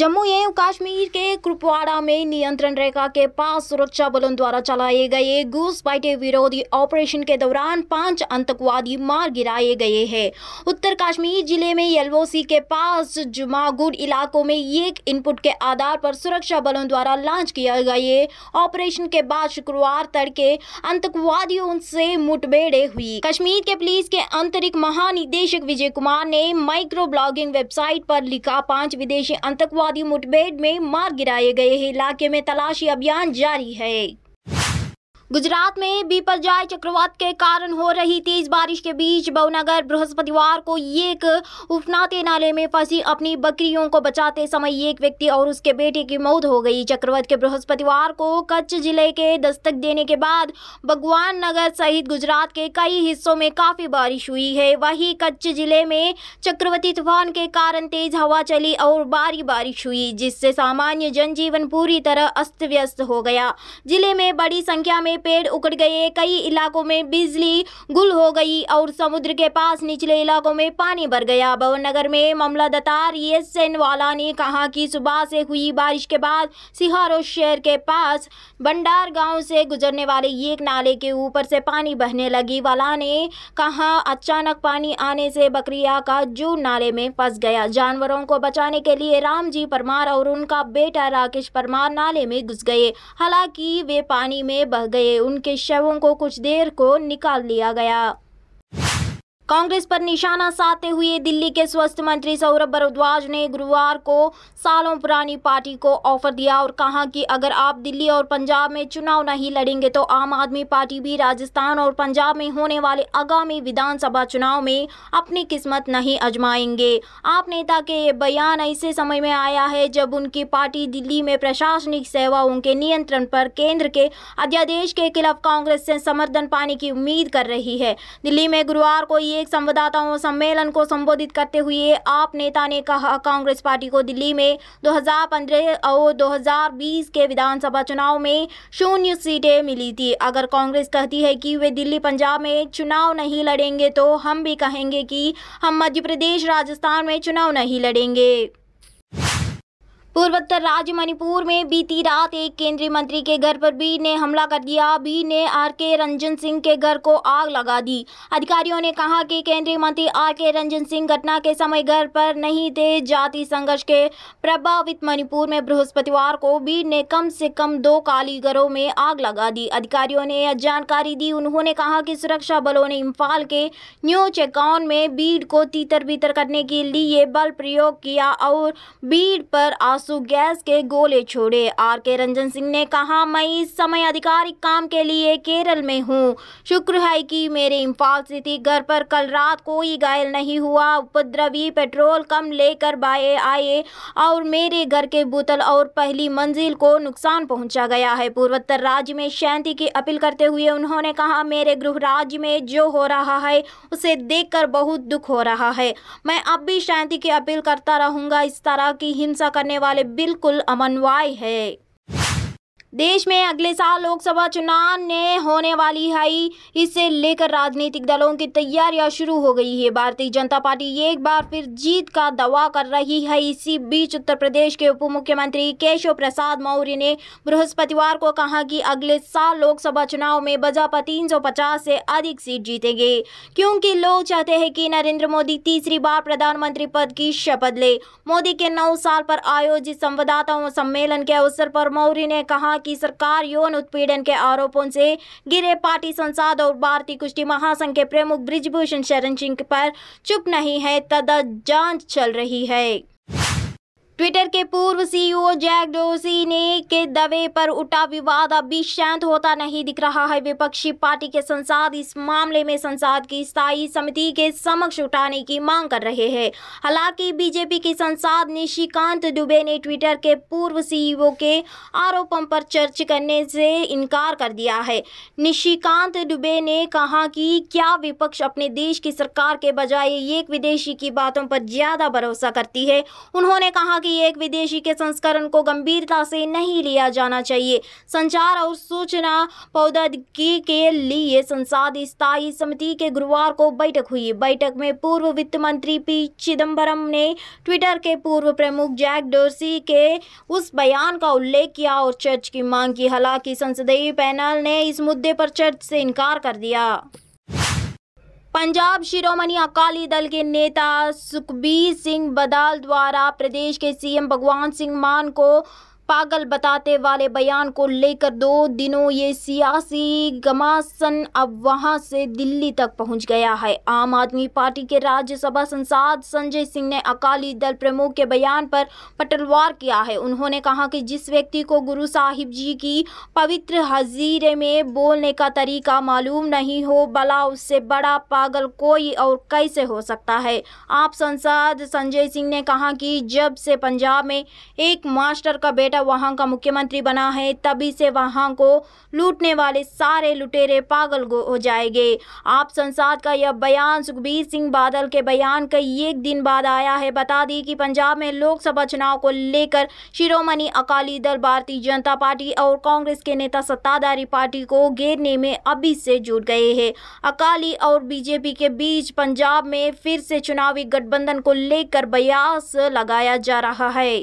जम्मू एवं कश्मीर के कुपवाड़ा में नियंत्रण रेखा के पास सुरक्षा बलों द्वारा चलाए गए घुसपैठे विरोधी ऑपरेशन के दौरान पांच आतंकवादी मार गिराए गए हैं उत्तर कश्मीर जिले में एलओसी के पास जुमागुड इलाकों में एक इनपुट के आधार पर सुरक्षा बलों द्वारा लॉन्च किया गया ऑपरेशन के बाद शुक्रवार तड़के आतंकवादियों से मुठभेड़े हुई कश्मीर के पुलिस के आंतरिक महानिदेशक विजय कुमार ने माइक्रो ब्लॉगिंग वेबसाइट पर लिखा पांच विदेशी आतंकवाद सौदी मुठभेड़ में मार गिराए गए इलाके में तलाशी अभियान जारी है गुजरात में बीपरजाय चक्रवात के कारण हो रही तेज बारिश के बीच भवनगर बृहस्पतिवार को एक उफनाते नाले में फंसी अपनी बकरियों को बचाते समय एक व्यक्ति और उसके बेटे की मौत हो गई चक्रवात के बृहस्पतिवार को कच्छ जिले के दस्तक देने के बाद भगवान नगर सहित गुजरात के कई हिस्सों में काफ़ी बारिश हुई है वही कच्छ जिले में चक्रवर्ती तूफान के कारण तेज हवा चली और भारी बारिश हुई जिससे सामान्य जनजीवन पूरी तरह अस्त व्यस्त हो गया जिले में बड़ी संख्या में पेड़ उखड़ गए कई इलाकों में बिजली गुल हो गई और समुद्र के पास निचले इलाकों में पानी भर गया भवन नगर में मामलादार एस एन वाला ने कहा कि सुबह से हुई बारिश के बाद सिहारो शहर के पास भंडार गांव से गुजरने वाले एक नाले के ऊपर से पानी बहने लगी वाला ने कहा अचानक पानी आने से बकरिया का जू नाले में फंस गया जानवरों को बचाने के लिए रामजी परमार और उनका बेटा राकेश परमार नाले में घुस गए हालांकि वे पानी में बह गए उनके शवों को कुछ देर को निकाल लिया गया कांग्रेस पर निशाना साधते हुए दिल्ली के स्वास्थ्य मंत्री सौरभ भरद्वाज ने गुरुवार को सालों पुरानी पार्टी को ऑफर दिया और कहा कि अगर आप दिल्ली और पंजाब में चुनाव नहीं लड़ेंगे तो आम आदमी पार्टी भी राजस्थान और पंजाब में होने वाले आगामी विधानसभा चुनाव में अपनी किस्मत नहीं आजमाएंगे आप नेता के ये बयान ऐसे समय में आया है जब उनकी पार्टी दिल्ली में प्रशासनिक सेवाओं के नियंत्रण पर केंद्र के अध्यादेश के खिलाफ कांग्रेस से समर्थन पाने की उम्मीद कर रही है दिल्ली में गुरुवार को ये एक संवाददाताओं सम्मेलन को संबोधित करते हुए आप नेता ने कहा कांग्रेस पार्टी को दिल्ली में 2015 और 2020 के विधानसभा चुनाव में शून्य सीटें मिली थी अगर कांग्रेस कहती है कि वे दिल्ली पंजाब में चुनाव नहीं लड़ेंगे तो हम भी कहेंगे कि हम मध्य प्रदेश राजस्थान में चुनाव नहीं लड़ेंगे पूर्वोत्तर राज्य मणिपुर में बीती रात एक केंद्रीय मंत्री के घर पर बी ने हमला कर दिया बी ने आर के रंजन सिंह के घर को आग लगा दी अधिकारियों ने कहा कि केंद्रीय मंत्री आर के रंजन सिंह घटना के समय घर पर नहीं थे जाति संघर्ष के प्रभावित मणिपुर में बृहस्पतिवार को बी ने कम से कम दो कालीगरों में आग लगा दी अधिकारियों ने यह जानकारी दी उन्होंने कहा कि सुरक्षा बलों ने इम्फाल के न्यू चेकाउन में बीड को तीतर बीतर करने के लिए बल प्रयोग किया और बीड पर आंसू गैस के गोले छोड़े आर के रंजन सिंह ने कहा मैं इस समय आधिकारिक काम के लिए केरल में हूँ शुक्र है कि मेरे इम्फाल स्थिति घर पर कल रात कोई घायल नहीं हुआ उपद्रवी पेट्रोल कम लेकर बाए आए और मेरे घर के बोतल और पहली मंजिल को नुकसान पहुँचा गया है पूर्वोत्तर राज्य में शांति की अपील करते हुए उन्होंने कहा मेरे गृह राज्य में जो हो रहा है उसे देख बहुत दुख हो रहा है मैं अब भी शांति की अपील करता रहूंगा इस तरह की हिंसा करने वाले बिल्कुल अमनवाय है देश में अगले साल लोकसभा चुनाव ने होने वाली है इसे लेकर राजनीतिक दलों की तैयारियां शुरू हो गई है भारतीय जनता पार्टी एक बार फिर जीत का दावा कर रही है इसी बीच उत्तर प्रदेश के उप मुख्यमंत्री केशव प्रसाद मौर्य ने बृहस्पतिवार को कहा कि अगले साल लोकसभा चुनाव में बजापा तीन से अधिक सीट जीतेंगे क्योंकि लोग चाहते हैं कि नरेंद्र मोदी तीसरी बार प्रधानमंत्री पद की शपथ ले मोदी के नौ साल पर आयोजित संवाददाताओं सम्मेलन के अवसर पर मौर्य ने कहा की सरकार यौन उत्पीड़न के आरोपों से गिरे पार्टी संसद और भारतीय कुश्ती महासंघ के प्रमुख ब्रिजभूषण शरण सिंह पर चुप नहीं है तदा जांच चल रही है ट्विटर के पूर्व सीईओ e जैक डोसी ने के दबे पर उठा विवाद अभी शांत होता नहीं दिख रहा है विपक्षी पार्टी के संसद इस मामले में संसद की स्थायी समिति के समक्ष उठाने की मांग कर रहे हैं हालांकि बीजेपी की संसद निशिकांत दुबे ने ट्विटर के पूर्व सीईओ e के आरोपों पर चर्च करने से इनकार कर दिया है निशिकांत दुबे ने कहा कि क्या विपक्ष अपने देश की सरकार के बजाय एक विदेशी की बातों पर ज्यादा भरोसा करती है उन्होंने कहा कि एक विदेशी के संस्करण को गंभीरता से नहीं लिया जाना चाहिए संचार और सूचना प्रौद्योगिकी के लिए संसद स्थायी समिति के गुरुवार को बैठक हुई बैठक में पूर्व वित्त मंत्री पी चिदम्बरम ने ट्विटर के पूर्व प्रमुख जैक डोर्सी के उस बयान का उल्लेख किया और चर्च की मांग की हालांकि संसदीय पैनल ने इस मुद्दे पर चर्च से इनकार कर दिया पंजाब शिरोमणि अकाली दल के नेता सुखबीर सिंह बदाल द्वारा प्रदेश के सीएम भगवान सिंह मान को पागल बताते वाले बयान को लेकर दो दिनों ये सियासी गमासन अब वहां से दिल्ली तक पहुंच गया है आम आदमी पार्टी के राज्यसभा संसद संजय सिंह ने अकाली दल प्रमुख के बयान पर पटलवार किया है उन्होंने कहा कि जिस व्यक्ति को गुरु साहिब जी की पवित्र हजीरे में बोलने का तरीका मालूम नहीं हो भला उससे बड़ा पागल कोई और कैसे हो सकता है आप संसद संजय सिंह ने कहा कि जब से पंजाब में एक मास्टर का बेटा बेटा वहाँ का मुख्यमंत्री बना है तभी से वहाँ को लूटने वाले सारे लुटेरे पागल हो जाएंगे आप संसद का यह बयान सुखबीर सिंह बादल के बयान का एक दिन बाद आया है बता दी कि पंजाब में लोकसभा चुनाव को लेकर शिरोमणि अकाली दल भारतीय जनता पार्टी और कांग्रेस के नेता सत्ताधारी पार्टी को घेरने में अभी से जुट गए हैं अकाली और बीजेपी के बीच पंजाब में फिर से चुनावी गठबंधन को लेकर बयास लगाया जा रहा है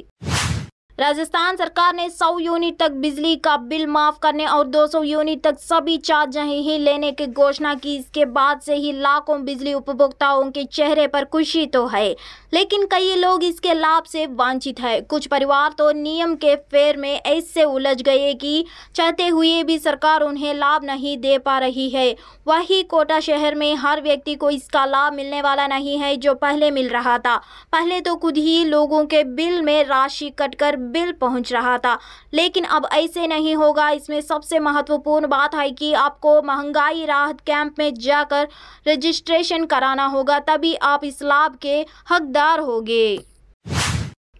राजस्थान सरकार ने 100 यूनिट तक बिजली का बिल माफ करने और 200 यूनिट तक सभी चार्ज ही लेने की घोषणा की इसके बाद से ही लाखों बिजली उपभोक्ताओं के चेहरे पर खुशी तो है लेकिन कई लोग इसके लाभ से वांछित है कुछ परिवार तो नियम के फेर में ऐसे उलझ गए कि चाहते हुए भी सरकार उन्हें लाभ नहीं दे पा रही है वही कोटा शहर में हर व्यक्ति को इसका लाभ मिलने वाला नहीं है जो पहले मिल रहा था पहले तो खुद ही लोगों के बिल में राशि कटकर बिल पहुंच रहा था लेकिन अब ऐसे नहीं होगा इसमें सबसे महत्वपूर्ण बात है कि आपको महंगाई राहत कैंप में जाकर रजिस्ट्रेशन कराना होगा तभी आप इस लाभ के हकदार हो गए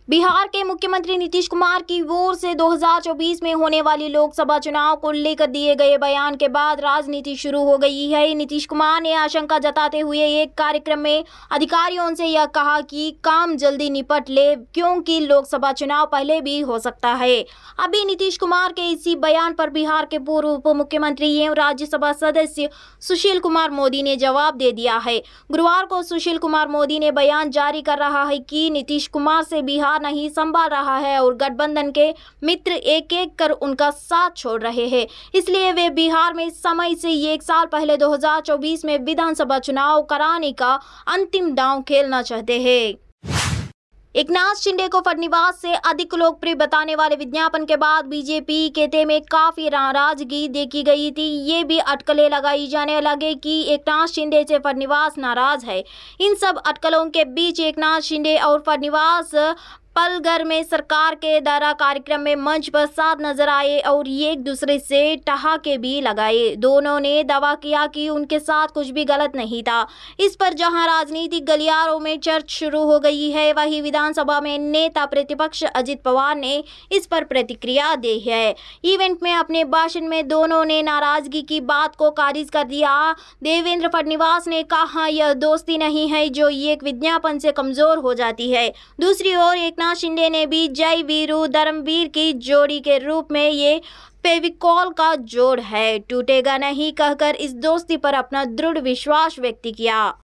बिहार के मुख्यमंत्री नीतीश कुमार की ओर से 2024 में होने वाली लोकसभा चुनाव को लेकर दिए गए बयान के बाद राजनीति शुरू हो गई है नीतीश कुमार ने आशंका जताते हुए एक कार्यक्रम में अधिकारियों से यह कहा कि काम जल्दी निपट ले क्योंकि लोकसभा चुनाव पहले भी हो सकता है अभी नीतीश कुमार के इसी बयान पर बिहार के पूर्व उप मुख्यमंत्री एवं राज्यसभा सदस्य सुशील कुमार मोदी ने जवाब दे दिया है गुरुवार को सुशील कुमार मोदी ने बयान जारी कर रहा है कि नीतीश कुमार से बिहार राह नहीं संभाल रहा है और गठबंधन के मित्र एक एक कर उनका साथ छोड़ रहे हैं इसलिए वे बिहार में समय से ही एक साल पहले 2024 में विधानसभा चुनाव कराने का अंतिम दांव खेलना चाहते हैं एक नाथ शिंदे को फडनीवास से अधिक लोकप्रिय बताने वाले विज्ञापन के बाद बीजेपी के ते में काफी नाराजगी देखी गई थी ये भी अटकलें लगाई जाने लगे कि एक नाथ शिंदे से फडनीवास नाराज है इन सब अटकलों के बीच एक नाथ शिंदे और फडनीवास पलघर में सरकार के द्वारा कार्यक्रम में मंच पर साथ नजर आए और ये एक दूसरे से ठहाके भी लगाए दोनों ने दावा किया कि उनके साथ कुछ भी गलत नहीं था इस पर जहां राजनीतिक गलियारों में चर्च शुरू हो गई है वहीं विधानसभा में नेता प्रतिपक्ष अजित पवार ने इस पर प्रतिक्रिया दी है इवेंट में अपने भाषण में दोनों ने नाराजगी की बात को खारिज कर दिया देवेंद्र फडनवास ने कहा यह दोस्ती नहीं है जो एक विज्ञापन से कमजोर हो जाती है दूसरी ओर एक एकनाथ शिंदे ने भी जय वीरू धर्मवीर की जोड़ी के रूप में ये पेविकॉल का जोड़ है टूटेगा नहीं कहकर इस दोस्ती पर अपना दृढ़ विश्वास व्यक्त किया